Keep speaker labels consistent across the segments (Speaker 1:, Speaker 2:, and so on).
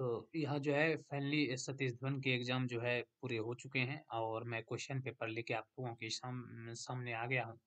Speaker 1: तो यहाँ जो है फाइनली सतीश धवन के एग्ज़ाम जो है पूरे हो चुके हैं और मैं क्वेश्चन पेपर लेके आप लोगों के साम सामने आ गया हूँ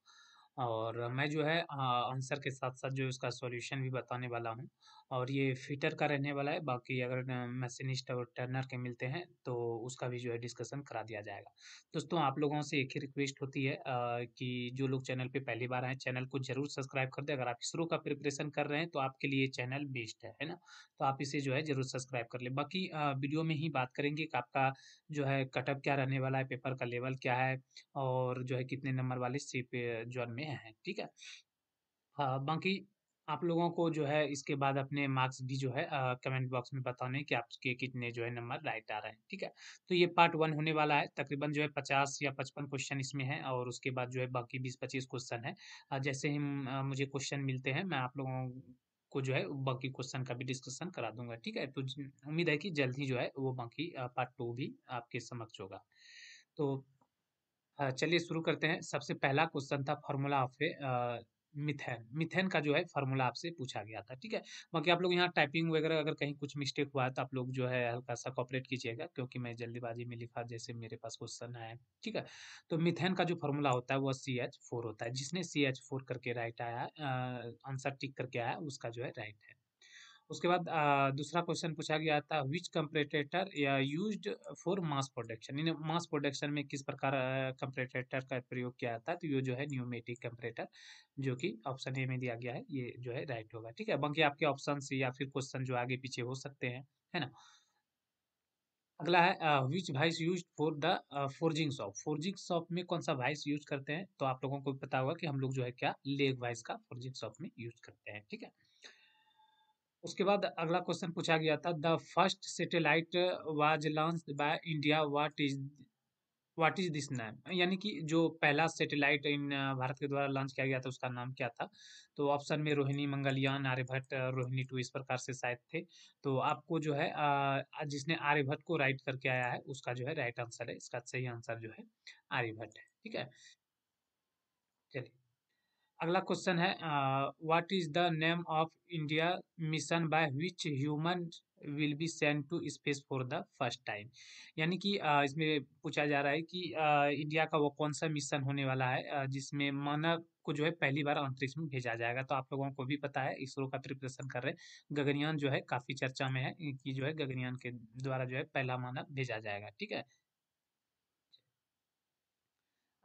Speaker 1: और मैं जो है आंसर के साथ साथ जो इसका सॉल्यूशन भी बताने वाला हूँ और ये फिटर का रहने वाला है बाकी अगर मशीनिस्ट और टर्नर के मिलते हैं तो उसका भी जो है डिस्कशन करा दिया जाएगा दोस्तों आप लोगों से एक ही रिक्वेस्ट होती है आ, कि जो लोग चैनल पे पहली बार आए चैनल को जरूर सब्सक्राइब कर दें अगर आप इसरो का प्रिपरेशन कर रहे हैं तो आपके लिए चैनल बेस्ट है है ना तो आप इसे जो है जरूर सब्सक्राइब कर लें बाकी आ, वीडियो में ही बात करेंगे कि आपका जो है कटअप क्या रहने वाला है पेपर का लेवल क्या है और जो है कितने नंबर वाले सीप जोन में है ठीक है बाकी आप लोगों को जो है इसके बाद अपने मार्क्स भी जो है कमेंट बॉक्स में बताने कि आपके कितने जो है नंबर राइट आ रहे हैं ठीक है तो ये पार्ट वन होने वाला है तकरीबन जो है पचास या पचपन क्वेश्चन इसमें है और उसके बाद जो है बाकी बीस पच्चीस क्वेश्चन है जैसे ही मुझे क्वेश्चन मिलते हैं मैं आप लोगों को जो है बाकी क्वेश्चन का भी डिस्कशन करा दूंगा ठीक है तो उम्मीद है कि जल्द ही जो है वो बाकी पार्ट टू भी आपके समक्ष होगा तो चलिए शुरू करते हैं सबसे पहला क्वेश्चन था formula of a methane methane का जो है फॉर्मूला आपसे पूछा गया था ठीक है बाकी आप लोग यहाँ टाइपिंग वगैरह अगर कहीं कुछ मिस्टेक हुआ है तो आप लोग जो है हल्का सा कॉपरेट कीजिएगा क्योंकि मैं जल्दीबाजी में लिखा जैसे मेरे पास क्वेश्चन आया ठीक है तो मिथेन का जो फॉर्मूला होता है वो सी एच फोर होता है जिसने सी एच फोर करके राइट आया आंसर टिक करके आया उसका जो है राइट है उसके बाद दूसरा क्वेश्चन पूछा गया था विच कंपरेटेटर या use for mass production in mass production में किस प्रकार कंपरेटेटर का प्रयोग किया जाता है तो ये जो है न्यूमेटिक कंपरेटर जो कि ऑप्शन ए में दिया गया है ये जो है राइट right होगा ठीक है बाकी आपके ऑप्शन या फिर क्वेश्चन जो आगे पीछे हो सकते हैं है ना अगला है which vice use for the forging shop forging shop में कौन सा वाइस यूज करते हैं तो आप लोगों को पता होगा कि हम लोग जो है क्या लेग वाइस का फोर्जिंग शॉप में यूज करते हैं ठीक है उसके बाद अगला क्वेश्चन पूछा गया था the first satellite was launch by India what is what is this name यानी कि जो पहला सेटेलाइट इन भारत के द्वारा लॉन्च किया गया था उसका नाम क्या था तो ऑप्शन में रोहिणी मंगलयान आर्यभट्ट रोहिणी टू इस प्रकार से शायद थे तो आपको जो है जिसने आर्यभट्ट को राइट करके आया है उसका जो है राइट आंसर है इसका सही आंसर जो है आर्यभट्ट है ठीक है चलिए अगला क्वेश्चन है what is the name of India mission by which human will be send to space for the first time यानी कि इसमें पूछा जा रहा है कि इंडिया का वो कौन सा मिशन होने वाला है जिसमें मानव को जो है पहली बार अंतरिक्ष में भेजा जाएगा तो आप लोगों को भी पता है इसरो का प्रिपरेशन कर रहे गगनयान जो है काफ़ी चर्चा में है कि जो है गगनयान के द्वारा जो है पहला मानव भेजा जाएगा ठीक है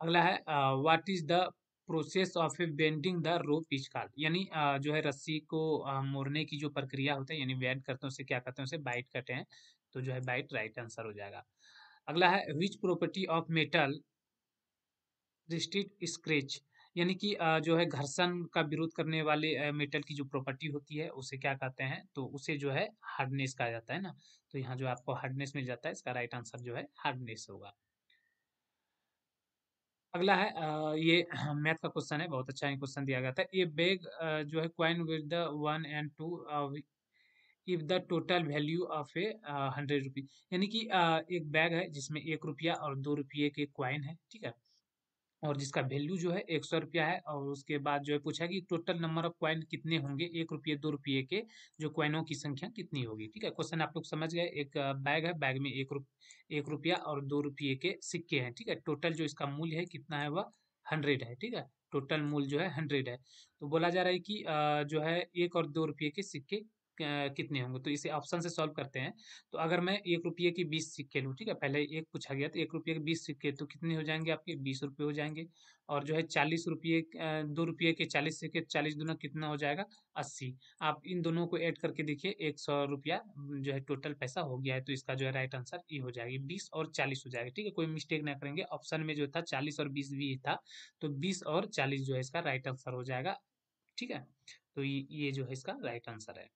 Speaker 1: अगला है what is the process of bending the rope is called यानी जो है रस्सी को मोड़ने की जो प्रक्रिया होता है यानी बैंड करते हैं उसे क्या करते हैं उसे बाइट करते हैं तो जो है बाइट राइट आंसर हो जाएगा अगला है which property of metal restrict scratch यानी कि जो है घर्षण का विरोध करने वाले मेटल की जो प्रॉपर्टी होती है उसे क्या कहते हैं तो उसे जो है हार्डनेस कहा जाता है ना तो यहाँ जो आपको हार्डनेस मिल जाता है इसका राइट आंसर जो है हार्डनेस होगा अगला है ये मैथ का क्वेश्चन है बहुत अच्छा क्वेश्चन दिया गया था ये बैग जो है coin with the one and two if the total value of a hundred rupees यानी कि एक बैग है जिसमें एक रुपया और दो रुपये के क्वाइन है ठीक है और जिसका वैल्यू जो है एक सौ रुपया है और उसके बाद जो है पूछा कि टोटल नंबर ऑफ क्वाइन कितने होंगे एक रुपये दो रुपये के जो क्वाइनों की संख्या कितनी होगी ठीक है क्वेश्चन आप लोग समझ गए एक बैग है बैग में एक रुप एक रुपया और दो रुपये के सिक्के हैं ठीक है टोटल जो इसका मूल्य है कितना है वह हंड्रेड है ठीक है टोटल मूल्य जो है हंड्रेड है तो बोला जा रहा है कि जो है एक और दो रुपये के सिक्के कितने होंगे तो इसे ऑप्शन से सॉल्व करते हैं तो अगर मैं एक रुपये की बीस सिक्के लूँ ठीक है पहले एक पूछा गया तो एक रुपये के बीस सिक्के तो कितने हो जाएंगे आपके बीस रुपये हो जाएंगे और जो है चालीस रुपये दो रुपये के चालीस सिक्के चालीस दोनों कितना हो जाएगा अस्सी आप इन दोनों को ऐड करके देखिए एक सौ रुपया जो है टोटल पैसा हो गया है तो इसका जो है राइट आंसर ये हो जाएगी बीस और चालीस हो जाएगा ठीक है कोई मिस्टेक ना करेंगे ऑप्शन में जो था चालीस और बीस भी था तो बीस और चालीस जो है इसका राइट आंसर हो जाएगा ठीक है तो ये जो है इसका राइट आंसर है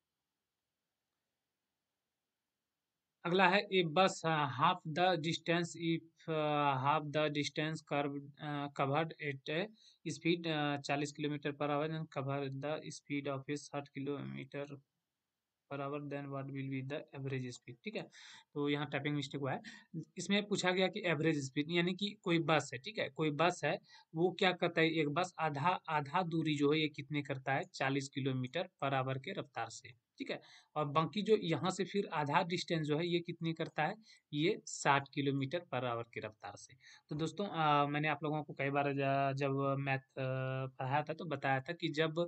Speaker 1: अगला है a bus half the distance if half the distance curve covered at a speed चालीस kilometre per hour and cover the speed of a साठ kilometre per hour then what will be the average speed ठीक है तो यहाँ typing mistake हुआ है इसमें पूछा गया कि एवरेज स्पीड यानी कि कोई बस है ठीक है कोई बस है वो क्या करता है एक बस आधा आधा दूरी जो है ये कितने करता है चालीस किलोमीटर पर आवर के रफ्तार से ठीक है और बाकी जो यहाँ से फिर आधार डिस्टेंस जो है ये कितनी करता है ये साठ किलोमीटर पर आवर की रफ्तार से तो दोस्तों आ, मैंने आप लोगों को कई बार जब मैथ पढ़ाया था तो बताया था कि जब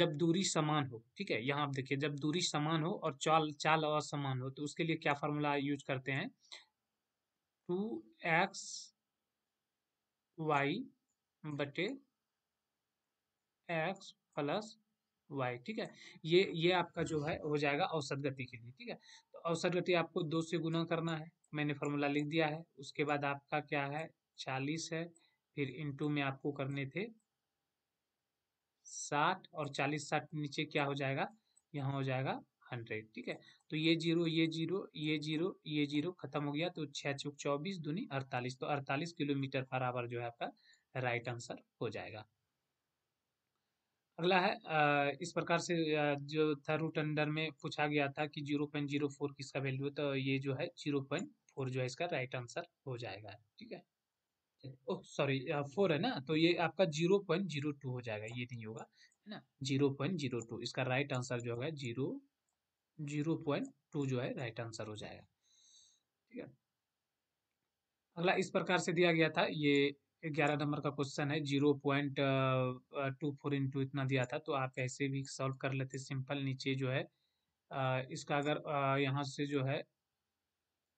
Speaker 1: जब दूरी समान हो ठीक है यहाँ आप देखिए जब दूरी समान हो और चाल चाल और समान हो तो उसके लिए क्या फार्मूला यूज करते हैं टू एक्स वाई बटे एक्स प्लस वाई ठीक है ये ये आपका जो है हो जाएगा औसत गति के लिए ठीक है तो औसत गति आपको दो से गुना करना है मैंने फॉर्मूला लिख दिया है उसके बाद आपका क्या है चालीस है फिर इंटू में आपको करने थे साठ और चालीस साठ नीचे क्या हो जाएगा यहाँ हो जाएगा हंड्रेड ठीक है तो ये जीरो ये जीरो ये जीरो ये जीरो खत्म हो गया तो छः चौक चौबीस दूनी अड़तालीस तो अड़तालीस किलोमीटर पर आवर जो है आपका राइट आंसर हो जाएगा अगला है इस प्रकार से जो था रूट अंडर में पूछा गया था कि जीरो पॉइंट जीरो फोर किसका वैल्यू है तो ये जो है जीरो पॉइंट फोर जो है इसका राइट आंसर हो जाएगा ठीक है ओह सॉरी फोर है ना तो ये आपका जीरो पॉइंट जीरो टू हो जाएगा ये नहीं होगा है ना जीरो पॉइंट जीरो टू इसका राइट आंसर जो होगा जीरो जीरो पॉइंट टू जो है राइट आंसर हो जाएगा ठीक है अगला इस प्रकार से दिया गया था ये ग्यारह नंबर का क्वेश्चन है zero point two four into इतना दिया था तो आप ऐसे भी सॉल्व कर लेते सिंपल नीचे जो है इसका अगर यहाँ से जो है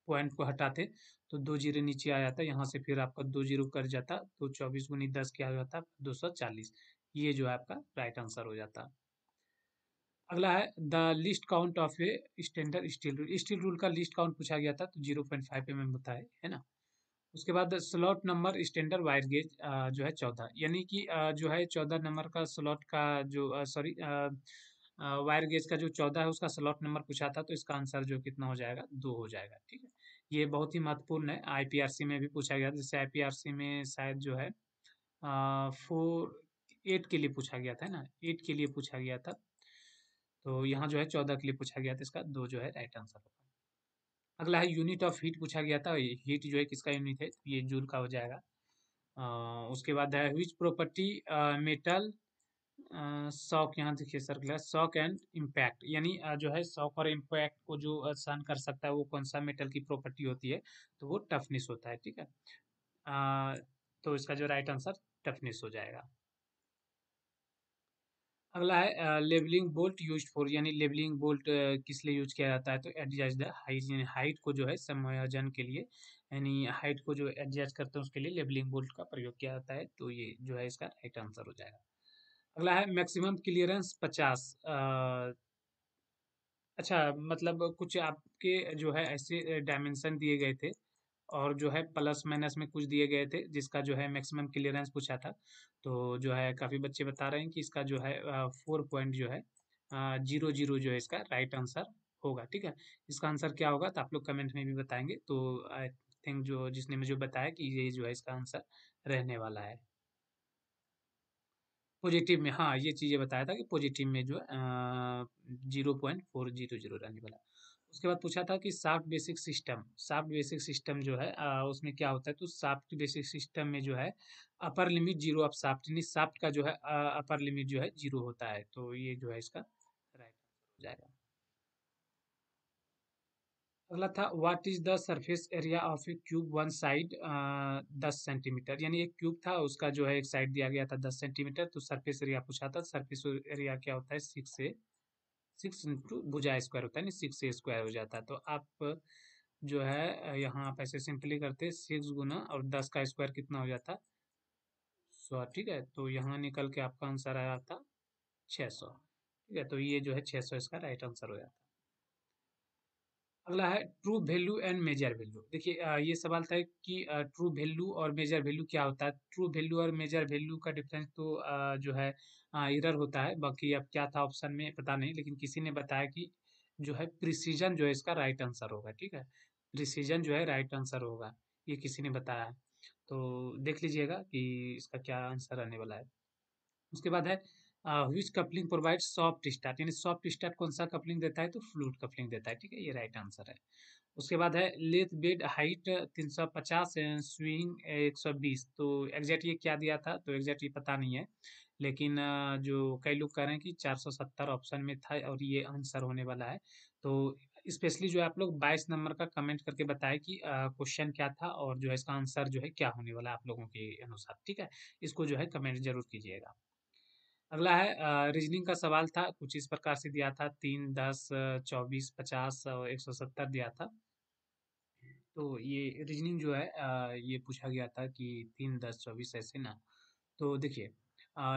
Speaker 1: पॉइंट को हटाते तो दो जीरो नीचे आ जाता यहाँ से फिर आपका दो जीरो कर जाता तो चौबीस गुनी दस क्या हो जाता दो सौ चालीस ये जो है आपका राइट आंसर हो जाता अगला है the list count of a standard steel rule steel rule का लिस्ट काउंट पूछा गया था तो zero point five M M होता है ना उसके बाद slot number standard wire gauge जो है चौदह यानी कि जो है चौदह नंबर का स्लॉट का जो सॉरी वायर गेज का जो चौदह है उसका स्लॉट नंबर पूछा था तो इसका आंसर जो कितना हो जाएगा दो हो जाएगा ठीक है ये बहुत ही महत्वपूर्ण है आईपीआरसी में भी पूछा गया जैसे आईपीआरसी में शायद जो है फोर एट के लिए पूछा गया था ना एट के लिए पूछा गया था तो यहाँ जो है चौदह के लिए पूछा गया था इसका दो जो है राइट आंसर होगा अगला है यूनिट ऑफ हीट पूछा गया था हीट जो है किसका यूनिट है ये जूल का हो जाएगा उसके बाद है विच प्रॉपर्टी मेटल शॉक यहाँ देखिए सर्कुलर शॉक एंड इम्पैक्ट यानी जो है शॉक और इम्पैक्ट को जो सहन कर सकता है वो कौन सा मेटल की प्रॉपर्टी होती है तो वो टफनेस होता है ठीक है तो इसका जो राइट आंसर टफनेस हो जाएगा अगला है लेबलिंग बोल्ट यूज फॉर यानी लेबलिंग बोल्ट किस लिए यूज किया जाता है तो एडजस्ट द हाइट यानी हाइट को जो है समायोजन के लिए यानी हाइट को जो एडजस्ट करते हैं उसके लिए लेबलिंग बोल्ट का प्रयोग किया जाता है तो ये जो है इसका राइट आंसर हो जाएगा अगला है मैक्सिमम क्लियरेंस पचास अच्छा मतलब कुछ आपके जो है ऐसे डायमेंशन दिए गए थे और जो है प्लस माइनस में कुछ दिए गए थे जिसका जो है मैक्सिमम क्लियरेंस पूछा था तो जो है काफ़ी बच्चे बता रहे हैं कि इसका जो है फोर पॉइंट जो है जीरो जीरो जो है इसका राइट आंसर होगा ठीक है इसका आंसर क्या होगा तो आप लोग कमेंट में भी बताएंगे तो आई थिंक जो जिसने मुझे बताया कि ये जो है इसका आंसर रहने वाला है पॉजिटिव में हाँ ये चीज़ें बताया था कि पॉजिटिव में जो zero point four zero zero रहने वाला उसके बाद पूछा था कि shaft basic system shaft basic system जो है आ, उसमें क्या होता है तो साफ्ट बेसिक सिस्टम में जो है upper limit zero of shaft यानी साफ्ट का जो है आ, अपर लिमिट जो है जीरो होता है तो ये जो है इसका राइट आंसर हो जाएगा अगला था what is the surface area of a cube one side दस सेंटीमीटर यानी एक क्यूब था उसका जो है एक साइड दिया गया था दस सेंटीमीटर तो सरफेस एरिया पूछा था सरफेस एरिया क्या होता है सिक्स से सिक्स इंटू भुजा स्क्वायर होता है ना सिक्स स्क्वायर हो जाता है तो आप जो है यहाँ आप ऐसे सिंपली करते सिक्स गुना और दस का स्क्वायर कितना हो जाता सौ ठीक है तो यहाँ निकल के आपका आंसर आया था छः सौ ठीक है तो ये जो है छः सौ इसका राइट आंसर हो जाता अगला है true value and measure value देखिए ये सवाल था कि ट्रू वैल्यू और मेजर वैल्यू क्या होता है ट्रू वैल्यू और मेजर वैल्यू का डिफरेंस तो आ, जो है इरर होता है बाकी अब क्या था ऑप्शन में पता नहीं लेकिन किसी ने बताया कि जो है प्रिसीजन जो है इसका राइट आंसर होगा ठीक है प्रिसीजन जो है राइट आंसर होगा ये किसी ने बताया तो देख लीजिएगा कि इसका क्या आंसर आने वाला है उसके बाद है which coupling provide soft start यानी सॉफ्ट स्टार्ट कौन सा कपलिंग देता है तो फ्लूट कपलिंग देता है ठीक है ये राइट आंसर है उसके बाद है lathe bed height 350 and swing बीस तो एग्जैक्ट ये क्या दिया था तो एग्जैक्ट ये पता नहीं है लेकिन uh, जो कई लोग कह रहे हैं कि 470 ऑप्शन में था और ये आंसर होने वाला है तो स्पेशली जो है आप लोग 22 नंबर का कमेंट करके बताएं कि क्वेश्चन uh, क्या था और जो है इसका आंसर जो है क्या होने वाला है आप लोगों के अनुसार ठीक है इसको जो है कमेंट जरूर कीजिएगा अगला है रीजनिंग का सवाल था कुछ इस प्रकार से दिया था तीन दस चौबीस पचास और एक सौ सत्तर दिया था तो ये रीजनिंग जो है ये पूछा गया था कि तीन दस चौबीस ऐसे ना तो देखिए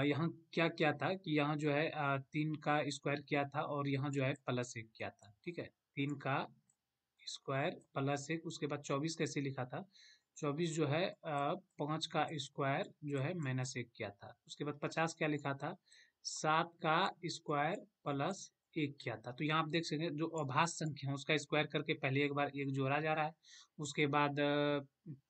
Speaker 1: यहाँ क्या क्या था कि यहाँ जो है तीन का स्क्वायर किया था और यहाँ जो है प्लस एक किया था ठीक है तीन का स्क्वायर प्लस एक उसके बाद चौबीस कैसे लिखा था चौबीस जो है पाँच का स्क्वायर जो है माइनस एक किया था उसके बाद पचास क्या लिखा था सात का स्क्वायर प्लस एक किया था तो यहाँ आप देख सकेंगे जो अभास संख्या है उसका स्क्वायर करके पहले एक बार एक जोड़ा जा रहा है उसके बाद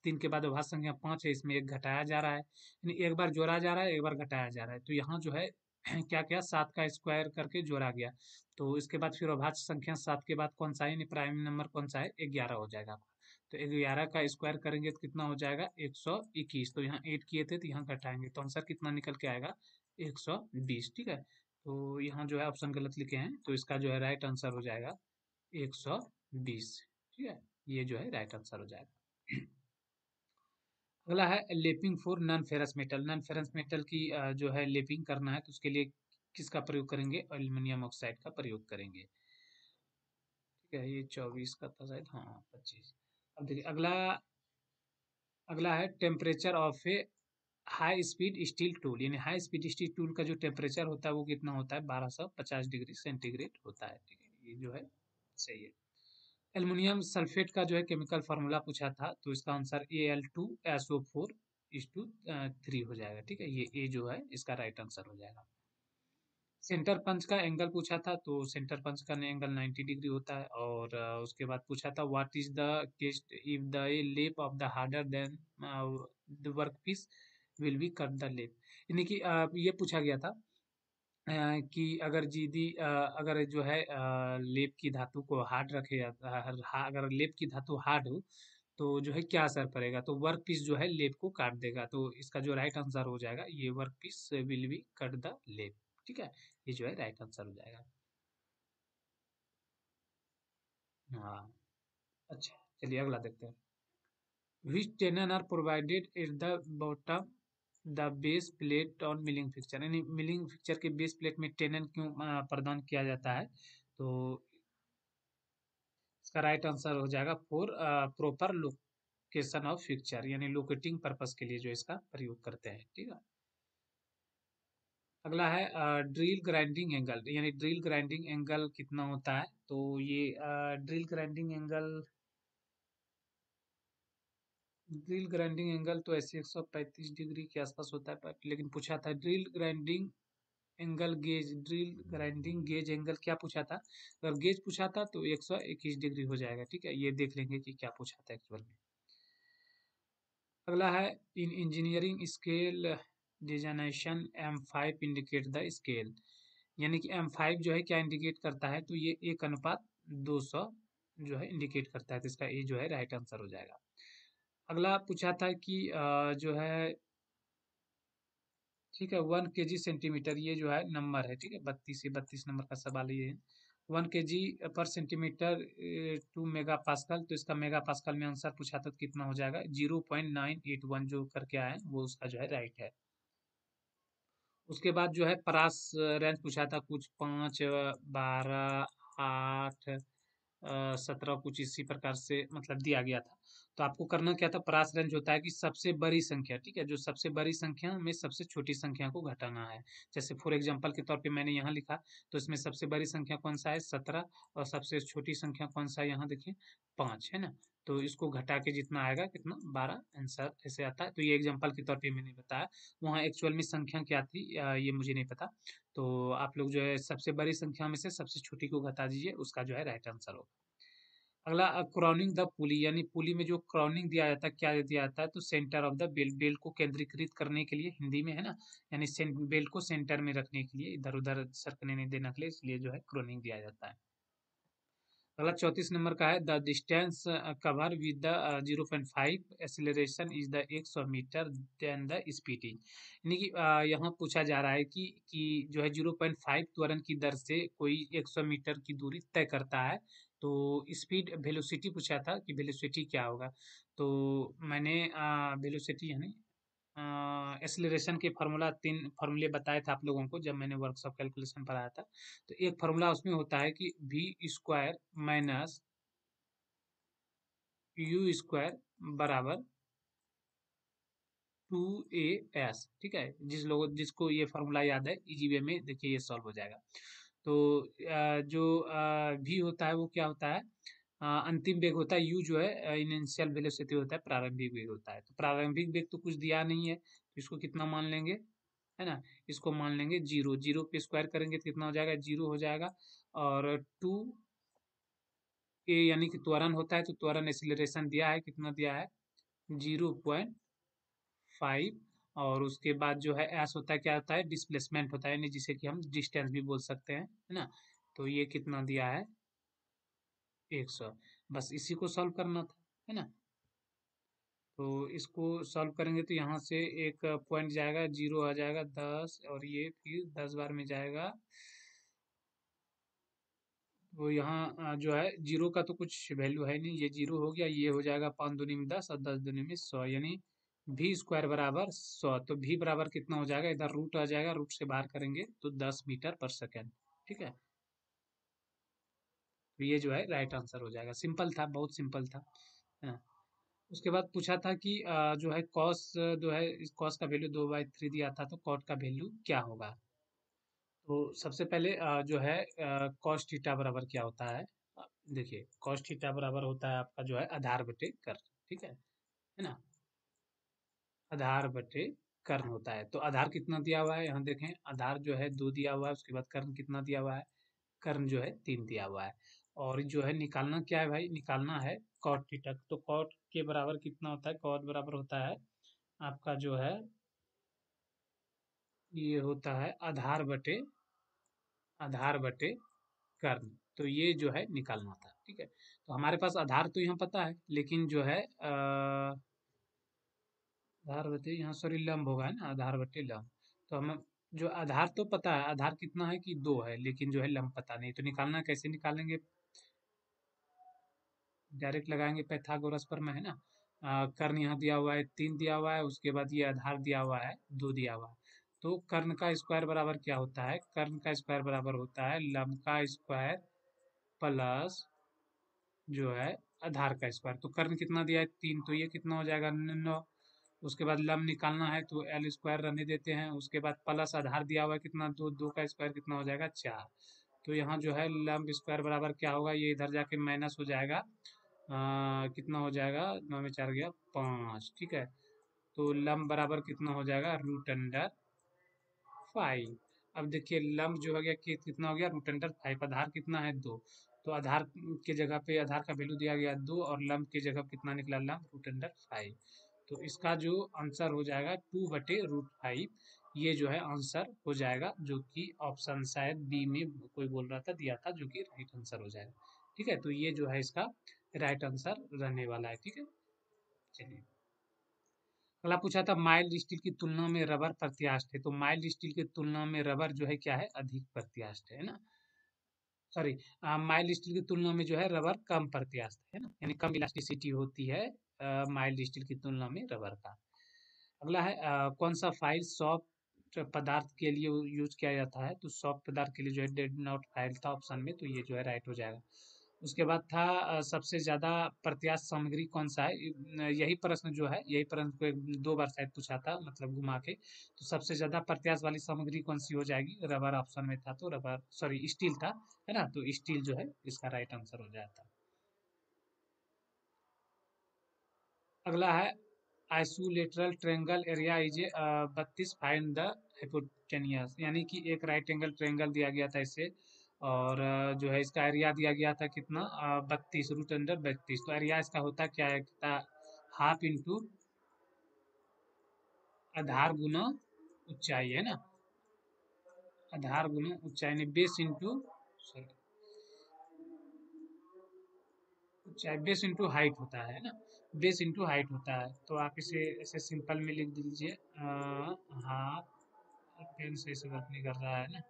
Speaker 1: तीन के बाद अभास संख्या पाँच है इसमें एक घटाया जा रहा है यानी एक बार जोड़ा जा रहा है एक बार घटाया जा रहा है तो यहाँ जो है क्या क्या सात का स्क्वायर करके जोड़ा गया तो इसके बाद फिर अभाज्य संख्या सात के बाद कौन सा है प्राइम नंबर कौन सा है ग्यारह हो जाएगा तो ग्यारह का स्क्वायर करेंगे तो कितना हो जाएगा एक सौ इक्कीस तो यहाँ एट किए थे तो यहाँ घटाएंगे तो आंसर कितना निकल के आएगा एक सौ बीस ठीक है तो यहाँ जो है ऑप्शन गलत लिखे हैं तो इसका जो है राइट आंसर हो जाएगा एक सौ बीस ठीक है ये जो है राइट आंसर हो जाएगा अगला है lapping for non ferrous metal non ferrous metal की जो है लेपिंग करना है तो उसके लिए किसका प्रयोग करेंगे एल्यूमिनियम ऑक्साइड का प्रयोग करेंगे ठीक है ये चौबीस का था शायद हाँ पच्चीस अब देखिए अगला अगला है temperature of a high speed steel tool यानी हाई स्पीड स्टील टूल का जो टेम्परेचर होता है वो कितना होता है बारह सौ पचास डिग्री सेंटीग्रेड होता है ठीक है ये जो है सही है एलमिनियम सल्फेट का जो है केमिकल फार्मूला पूछा था तो इसका answer A L two S O four is two three हो जाएगा ठीक है ये ए जो है इसका राइट आंसर हो जाएगा सेंटर पंच का एंगल पूछा था तो सेंटर पंच का एंगल 90 डिग्री होता है और उसके बाद पूछा था what is the case if the lap of the harder than the work piece will be cut the lap यानी कि ये पूछा गया था कि अगर जीदी अगर जो है लेप की धातु को हार्ड रखे जाता अगर लेप की धातु हार्ड हो तो जो है क्या असर पड़ेगा तो वर्क पीस जो है लेप को काट देगा तो इसका जो राइट आंसर हो जाएगा ये work piece will be cut the lap ठीक है ये जो है राइट आंसर हो जाएगा हाँ अच्छा चलिए अगला देखते हैं which tenon are provided is the bottom the base plate on milling fixture यानी मिलिंग फिक्चर के बेस प्लेट में टेनन क्यों प्रदान किया जाता है तो इसका राइट आंसर हो जाएगा for proper location of fixture यानी लोकेटिंग पर्पज के लिए जो इसका प्रयोग करते हैं ठीक है अगला है ड्रिल ग्राइंडिंग एंगल यानी ड्रिल ग्राइंडिंग एंगल कितना होता है तो ये drill grinding angle drill grinding angle तो ऐसे 135 डिग्री के आसपास होता है लेकिन पूछा था drill grinding angle gauge drill grinding gauge angle क्या पूछा था अगर गेज पूछा था तो 121 डिग्री हो जाएगा ठीक है ये देख लेंगे कि क्या पूछा था एक्चुअल में अगला है in engineering scale designation M five indicate the scale यानी कि एम फाइव जो है क्या इंडिकेट करता है तो ये एक अनुपात दो सौ जो है इंडिकेट करता है तो इसका ए जो है राइट आंसर हो जाएगा अगला पूछा था कि जो है ठीक है वन के जी सेंटीमीटर ये जो है नंबर है ठीक है बत्तीस ये बत्तीस नंबर का सवाल ये है वन के जी पर सेंटीमीटर टू मेगा पास्कल तो इसका मेगा पास्कल में आंसर पूछा था तो कितना हो जाएगा zero point nine eight one जो करके आए वो उसका जो है राइट है उसके बाद जो है परास रेंज पूछा था कुछ पाँच बारह आठ सत्रह कुछ इसी प्रकार से मतलब दिया गया था तो आपको करना क्या था परास रेंज होता है कि सबसे बड़ी संख्या ठीक है जो सबसे बड़ी संख्या में सबसे छोटी संख्या को घटाना है जैसे फॉर एग्जांपल के तौर पे मैंने यहाँ लिखा तो इसमें सबसे बड़ी संख्या कौन सा है सत्रह और सबसे छोटी संख्या कौन सा है यहाँ देखें पाँच है ना तो इसको घटा के जितना आएगा कितना बारह आंसर ऐसे आता है तो ये एग्जाम्पल के तौर पे मैंने बताया वहाँ एक्चुअल में संख्या क्या थी ये मुझे नहीं पता तो आप लोग जो है सबसे बड़ी संख्या में से सबसे छोटी को घटा दीजिए उसका जो है राइट आंसर होगा अगला क्राउनिंग द पुली यानी पुली में जो क्राउनिंग दिया जाता है क्या दिया जाता है तो centre of the bell bell को केंद्रीकृत करने के लिए हिंदी में है ना यानी बेल को सेंटर में रखने के लिए इधर उधर सरकने नहीं देने के लिए इसलिए जो है क्राउनिंग दिया जाता है अगला चौंतीस नंबर का है the distance cover with the zero point five acceleration is the एक सौ metre than the speed is यानी कि यहाँ पूछा जा रहा है कि कि जो है जीरो पॉइंट फाइव त्वरण की दर से कोई एक सौ मीटर की दूरी तय करता है तो स्पीड वेलोसिटी पूछा था कि वेलोसिटी क्या होगा तो मैंने वेलोसिटी यानी एक्सलेशन के फार्मूला तीन फार्मूले बताए थे आप लोगों को जब मैंने वर्कशॉप कैलकुलेशन पढ़ाया था तो एक फार्मूला उसमें होता है कि V square minus U square बराबर टू ए एस ठीक है जिस लोगों जिसको ये फार्मूला याद है इजी वे में देखिए ये सॉल्व हो जाएगा तो जो भी होता है वो क्या होता है अंतिम वेग होता है यू जो है इनिशियल वेलोसिटी होता है प्रारंभिक वेग होता है तो प्रारंभिक वेग तो कुछ दिया नहीं है तो इसको कितना मान लेंगे है ना इसको मान लेंगे जीरो जीरो पे स्क्वायर करेंगे तो कितना हो जाएगा जीरो हो जाएगा और टू ए यानी कि त्वरण होता है तो त्वरण एक्सिलेशन दिया है कितना दिया है जीरो पॉइंट फाइव और उसके बाद जो है एस होता है क्या होता है डिस्प्लेसमेंट होता है यानी जिसे कि हम डिस्टेंस भी बोल सकते हैं है ना तो ये कितना दिया है एक सौ बस इसी को सॉल्व करना था है ना तो इसको सॉल्व करेंगे तो यहाँ से एक पॉइंट जाएगा जीरो आ जाएगा दस और ये फिर दस बार में जाएगा वो तो यहाँ जो है जीरो का तो कुछ वैल्यू है नहीं ये जीरो हो गया ये हो जाएगा पाँच दूनी में दस और दस दूनी में सौ यानी भी स्क्वायर बराबर सौ तो भी बराबर कितना हो जाएगा इधर रूट आ जाएगा रूट से बाहर करेंगे तो दस मीटर पर सेकेंड ठीक है तो ये जो है राइट आंसर हो जाएगा सिंपल था बहुत सिंपल था हाँ। उसके बाद पूछा था कि जो है कॉस जो है इस कॉस का वैल्यू दो बाई थ्री दिया था तो कॉट का वैल्यू क्या होगा तो सबसे पहले जो है कॉस्ट टीटा बराबर क्या होता है देखिए कॉस्ट टीटा बराबर होता है आपका जो है आधार बटे कर ठीक है है ना आधार बटे कर्ण होता है तो आधार कितना दिया हुआ है यहाँ देखें आधार जो है दो दिया हुआ है उसके बाद कर्ण कितना दिया हुआ है कर्ण जो है तीन दिया हुआ है और जो है निकालना क्या है भाई निकालना है कॉट थीटा तो कॉट के बराबर कितना होता है कॉट बराबर होता है आपका जो है ये होता है आधार बटे आधार बटे कर्ण तो ये जो है निकालना था ठीक है तो हमारे पास आधार तो यहाँ पता है लेकिन जो है आधार बटे यहाँ सॉरी लम्ब होगा है ना आधार बटे लम्ब तो हम जो आधार तो पता है आधार कितना है कि दो है लेकिन जो है लम्ब पता नहीं तो निकालना कैसे निकालेंगे डायरेक्ट लगाएंगे पैथागोरस पर में है ना कर्ण यहाँ दिया हुआ है तीन दिया हुआ है उसके बाद ये आधार दिया हुआ है दो दिया हुआ है तो कर्ण का स्क्वायर बराबर क्या होता है कर्ण का स्क्वायर बराबर होता है लम का स्क्वायर प्लस जो है आधार का स्क्वायर तो कर्ण कितना दिया है तीन तो ये कितना हो जाएगा नौ उसके बाद लम निकालना है तो एल स्क्वायर रहने देते हैं उसके बाद प्लस आधार दिया हुआ है कितना दो दो का स्क्वायर कितना हो जाएगा चार तो यहाँ जो है लम्ब स्क्वायर बराबर क्या होगा ये इधर जाके माइनस हो जाएगा आ, कितना हो जाएगा नौ में चार गया पाँच ठीक है तो लम्ब बराबर कितना हो जाएगा रूट अंडर फाइव अब देखिए लम्ब जो हो गया कि कितना हो गया रूट अंडर फाइव आधार कितना है दो तो आधार के जगह पे आधार का वैल्यू दिया गया दो और लम्ब के जगह कितना निकला लम्ब रूट अंडर फाइव तो इसका जो आंसर हो जाएगा टू बटे रूट फाइव ये जो है आंसर हो जाएगा जो कि ऑप्शन शायद बी में कोई बोल रहा था दिया था जो कि राइट आंसर हो जाएगा ठीक है तो ये जो है इसका राइट आंसर रहने वाला है ठीक है चलिए अगला पूछा था माइल्ड स्टील की तुलना में रबर प्रत्यास्थ है तो माइल्ड स्टील की तुलना में रबर जो है क्या है अधिक प्रत्यास्थ है ना सॉरी माइल्ड स्टील की तुलना में जो है रबर कम प्रत्यास्थ है ना यानी कम इलास्टिसिटी होती है माइल्ड स्टील की तुलना में रबर का अगला है आ, कौन सा फाइल सॉफ्ट पदार्थ के लिए यूज किया जाता है तो सॉफ्ट पदार्थ के लिए जो है डेड नॉट फाइल था ऑप्शन में तो ये जो है राइट हो जाएगा उसके बाद था सबसे ज़्यादा प्रत्याश सामग्री कौन सा है यही प्रश्न जो है यही प्रश्न को एक दो बार शायद पूछा था मतलब घुमा के तो सबसे ज़्यादा प्रत्याश वाली सामग्री कौन सी हो जाएगी रबर ऑप्शन में था तो रबर सॉरी स्टील था है ना तो स्टील जो है इसका राइट आंसर हो जाता अगला है आइसोलेटरल ट्रेंगल एरिया इज बत्तीस फाइन द हाइपोटेनियस यानी कि एक राइट एंगल ट्रेंगल दिया गया था इससे और जो है इसका एरिया दिया गया था कितना बत्तीस रूट अंडर बत्तीस तो एरिया इसका होता क्या है कितना हाफ इंटू आधार गुना ऊंचाई है ना आधार गुना ऊंचाई ने बेस इंटू सॉरी ऊंचाई बेस इंटू हाइट होता है ना बेस इंटू हाइट होता है तो आप इसे ऐसे सिंपल में लिख दीजिए हाँ पेन से इसे वर्क नहीं कर रहा है ना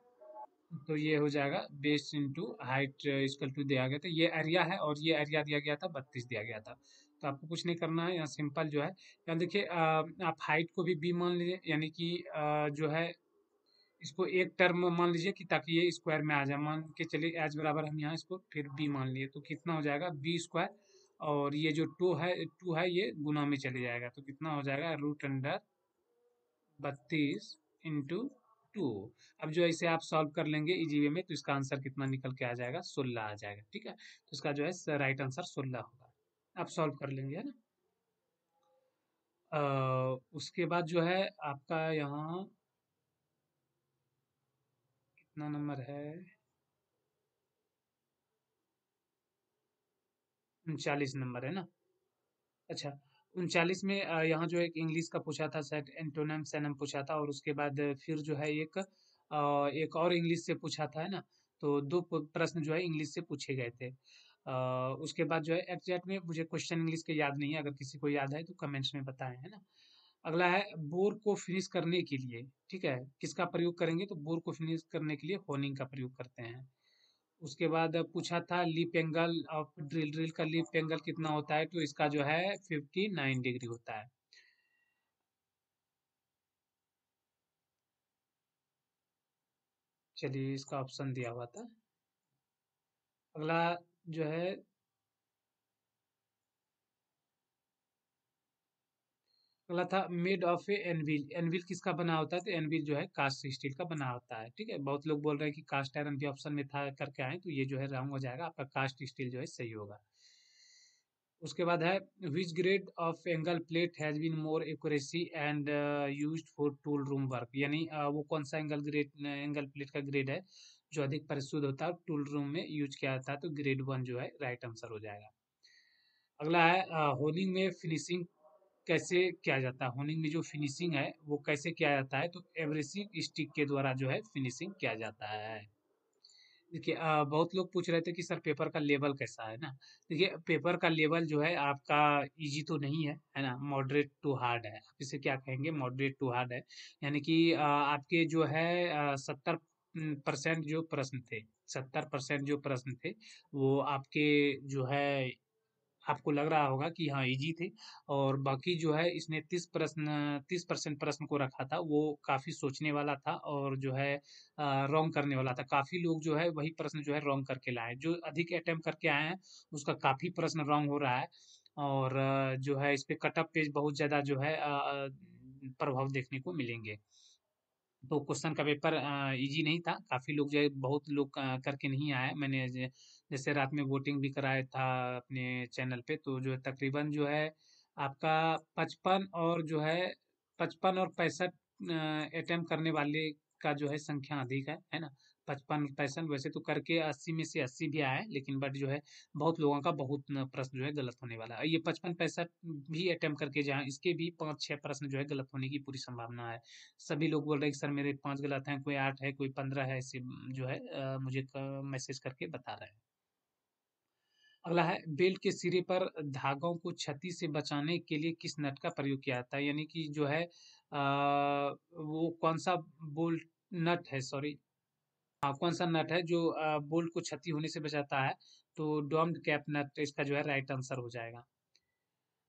Speaker 1: तो ये हो जाएगा base into height is equal to दिया गया था ये एरिया है और ये एरिया दिया गया था बत्तीस दिया गया था तो आपको कुछ नहीं करना है यहाँ सिंपल जो है यहाँ देखिए आप हाइट को भी बी मान लीजिए यानी कि जो है इसको एक टर्म मान लीजिए कि ताकि ये स्क्वायर में आ जाए मान के चलिए एज बराबर हम यहाँ इसको फिर बी मान लिए तो कितना हो जाएगा बी स्क्वायर और ये जो टू है टू है ये गुना में चले जाएगा तो कितना हो जाएगा रूट अंडर बत्तीस इंटू टू अब जो इसे आप सॉल्व कर लेंगे इजी वे में तो इसका आंसर कितना निकल के आ जाएगा सोलह आ जाएगा ठीक है तो इसका जो है राइट आंसर सोलह होगा आप सॉल्व कर लेंगे है ना उसके बाद जो है आपका यहाँ कितना नंबर है उनचालीस नंबर है ना अच्छा उनचालीस में यहाँ जो एक इंग्लिश का पूछा था सेट एंटोनम सैनम पूछा था और उसके बाद फिर जो है एक एक और इंग्लिश से पूछा था है ना तो दो प्रश्न जो है इंग्लिश से पूछे गए थे उसके बाद जो है एग्जैक्ट में मुझे क्वेश्चन इंग्लिश के याद नहीं है अगर किसी को याद है तो कमेंट्स में बताएं है ना अगला है बोर को फिनिश करने के लिए ठीक है किसका प्रयोग करेंगे तो बोर को फिनिश करने के लिए होनिंग का प्रयोग करते हैं उसके बाद पूछा था lip angle of drill drill का लिप एंगल कितना होता है तो इसका जो है फिफ्टी नाइन डिग्री होता है चलिए इसका ऑप्शन दिया हुआ था अगला जो है अगला था made of a anvil anvil किसका बना होता है तो एनविल जो है कास्ट स्टील का बना होता है ठीक है बहुत लोग बोल रहे हैं कि कास्ट आयरन भी ऑप्शन में था करके आए तो ये जो है रॉन्ग हो जाएगा आपका कास्ट स्टील जो है सही होगा उसके बाद है which grade of angle plate has been more accuracy and use for tool room work यानी uh, वो कौन सा एंगल ग्रेड एंगल प्लेट का ग्रेड है जो अधिक परिशुद्ध होता है टूल रूम में यूज किया जाता है तो ग्रेड वन जो है राइट आंसर हो जाएगा अगला है होनिंग uh, में फिनिशिंग कैसे किया जाता है होनिंग में जो फिनिशिंग है वो कैसे किया जाता है तो एवरेसिंग स्टिक के द्वारा जो है फिनिशिंग किया जाता है देखिए बहुत लोग पूछ रहे थे कि सर पेपर का लेवल कैसा है ना देखिए पेपर का लेवल जो है आपका इजी तो नहीं है है ना मॉडरेट टू हार्ड है आप इसे क्या कहेंगे मॉडरेट टू हार्ड है यानी कि आपके जो है सत्तर परसेंट जो प्रश्न थे सत्तर परसेंट जो प्रश्न थे वो आपके जो है आपको लग रहा होगा कि हाँ इजी थे और बाकी जो है इसने तीस प्रश्न तीस परसेंट प्रश्न को रखा था वो काफ़ी सोचने वाला था और जो है रॉन्ग करने वाला था काफ़ी लोग जो है वही प्रश्न जो है रॉन्ग करके लाए जो अधिक अटैम्प्ट करके आए हैं उसका काफ़ी प्रश्न रॉन्ग हो रहा है और जो है इस पर कटअप पेज बहुत ज़्यादा जो है प्रभाव देखने को मिलेंगे तो क्वेश्चन का पेपर इजी नहीं था काफ़ी लोग जो है बहुत लोग करके नहीं आए मैंने जैसे रात में वोटिंग भी कराया था अपने चैनल पे तो जो है तकरीबन जो है आपका पचपन और जो है पचपन और पैंसठ अटैम्प करने वाले का जो है संख्या अधिक है है ना पचपन परसेंट वैसे तो करके अस्सी में से अस्सी भी आया है लेकिन बट जो है बहुत लोगों का बहुत प्रश्न जो है गलत होने वाला है ये पचपन पैंसठ भी अटैम्प्ट करके जहाँ इसके भी पाँच छः प्रश्न जो है गलत होने की पूरी संभावना है सभी लोग बोल रहे हैं कि सर मेरे पाँच गलत हैं कोई आठ है कोई पंद्रह है ऐसे जो है मुझे मैसेज करके बता रहे हैं अगला है बेल्ट के सिरे पर धागों को क्षति से बचाने के लिए किस नट का प्रयोग किया जाता है यानी कि जो है आ, वो कौन सा बोल्ट नट है सॉरी हाँ कौन सा नट है जो बोल्ट को क्षति होने से बचाता है तो डॉम्ड कैप नट तो इसका जो है राइट आंसर हो जाएगा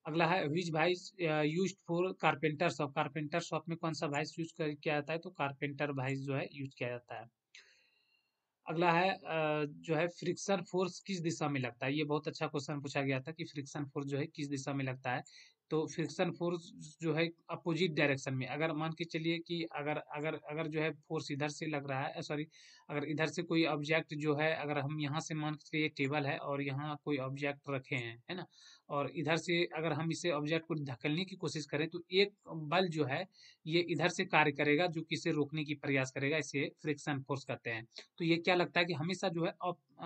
Speaker 1: अगला है which vice use for carpenter shop carpenter shop में कौन सा भाई यूज किया जाता है तो कारपेंटर वाइस जो है यूज किया जाता है अगला है जो है फ्रिक्शन फोर्स किस दिशा में लगता है ये बहुत अच्छा क्वेश्चन पूछा गया था कि फ्रिक्शन फोर्स जो है किस दिशा में लगता है तो फ्रिक्शन फोर्स जो है अपोजिट डायरेक्शन में अगर मान के चलिए कि अगर अगर अगर जो है फोर्स इधर से लग रहा है सॉरी अगर इधर से कोई ऑब्जेक्ट जो है अगर हम यहाँ से मान के चलिए टेबल है और यहाँ कोई ऑब्जेक्ट रखे हैं है ना और इधर से अगर हम इसे ऑब्जेक्ट को धकेलने की कोशिश करें तो एक बल जो है ये इधर से कार्य करेगा जो कि इसे रोकने की प्रयास करेगा इसे फ्रिक्शन फोर्स कहते हैं तो ये क्या लगता है कि हमेशा जो है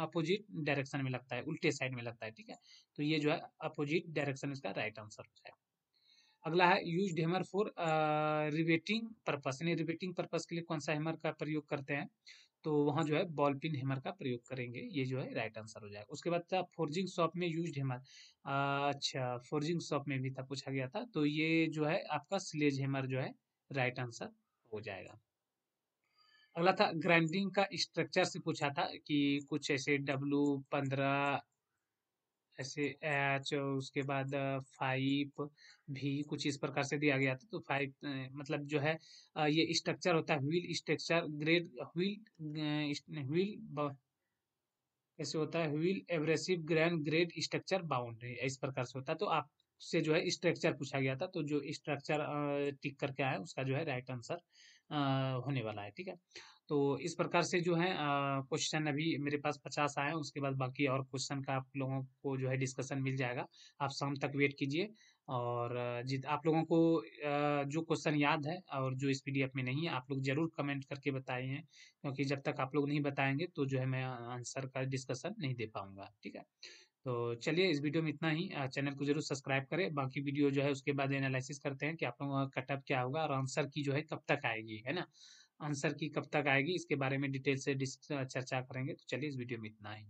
Speaker 1: अपोजिट डायरेक्शन में लगता है उल्टे साइड में लगता है ठीक है तो ये जो है अपोजिट डायरेक्शन इसका राइट आंसर हो जाएगा अगला है use hammer for riveting purpose यानी रिवेटिंग पर्पज के लिए कौन सा हेमर का प्रयोग करते हैं तो वहाँ जो है बॉल पिन हेमर का प्रयोग करेंगे ये जो है राइट आंसर हो जाएगा उसके बाद था फोर्जिंग शॉप में यूज हेमर अच्छा फोर्जिंग शॉप में भी था पूछा गया था तो ये जो है आपका स्लेज हेमर जो है राइट आंसर हो जाएगा अगला था ग्राइंडिंग का स्ट्रक्चर से पूछा था कि कुछ ऐसे डब्लू पंद्रह ऐसे एच उसके बाद फाइप भी कुछ इस प्रकार से दिया गया था तो फाइप मतलब जो है ये स्ट्रक्चर होता है wheel structure grade wheel wheel ऐसे होता है wheel abrasive grain grade structure boundary इस प्रकार से होता है तो आप से जो है स्ट्रक्चर पूछा गया था तो जो स्ट्रक्चर टिक करके आया उसका जो है राइट आंसर होने वाला है ठीक है तो इस प्रकार से जो है क्वेश्चन अभी मेरे पास पचास आए हैं उसके बाद बाकी और क्वेश्चन का आप लोगों को जो है डिस्कशन मिल जाएगा आप शाम तक वेट कीजिए और जित आप लोगों को जो क्वेश्चन याद है और जो इस पी में नहीं है आप लोग जरूर कमेंट करके बताइए हैं क्योंकि जब तक आप लोग नहीं बताएंगे तो जो है मैं आंसर का डिस्कशन नहीं दे पाऊंगा ठीक है तो चलिए इस वीडियो में इतना ही चैनल को जरूर सब्सक्राइब करें बाकी वीडियो जो है उसके बाद एनालिसिस करते हैं कि आप लोगों का कटअप क्या होगा और आंसर की जो है कब तक आएगी है ना आंसर की कब तक आएगी इसके बारे में डिटेल से चर्चा करेंगे तो चलिए इस वीडियो में इतना ही